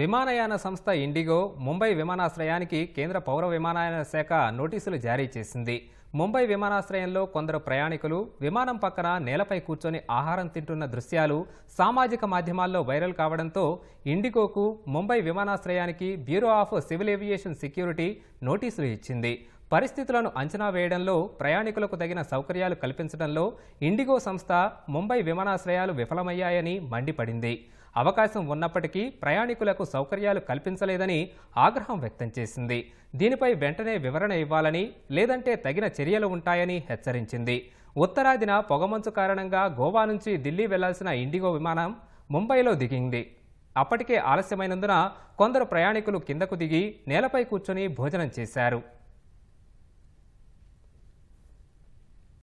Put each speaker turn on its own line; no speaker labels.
విమానయాన సంస్థ ఇండిగో ముంబై విమానాశ్రయానికి కేంద్ర పౌర విమానయాన శాఖ నోటీసులు జారీ చేసింది ముంబై విమానాశ్రయంలో కొందరు ప్రయాణికులు విమానం పక్కన నేలపై కూర్చొని ఆహారం తింటున్న దృశ్యాలు సామాజిక మాధ్యమాల్లో వైరల్ కావడంతో ఇండిగోకు ముంబై విమానాశ్రయానికి bureau of civil aviation security నోటీసులు ఇచ్చింది పరిస్థితులను అంచనా వేయడంలో ప్రయాణికులకు తగిన సౌకర్యాలు కల్పించడంలో ఇండిగో సంస్థ ముంబై విమానాశ్రయాలు విఫలమయ్యాయని మండిపడింది అవకాశం ఉన్నప్పటికీ ప్రయాణికులకు సౌకర్యాలు కల్పించలేదని ఆగ్రహం వ్యక్తం చేసింది దీనిపై వెంటనే వివరణ ఇవ్వాలని లేదంటే తగిన చర్యలు ఉంటాయని హెచ్చరించింది ఉత్తరాదిన పొగమంచు కారణంగా గోవా నుంచి ఢిల్లీ వెళ్లాల్సిన ఇండిగో విమానం ముంబైలో దిగింది అప్పటికే ఆలస్యమైనందున కొందరు ప్రయాణికులు కిందకు దిగి నేలపై కూర్చొని భోజనం చేశారు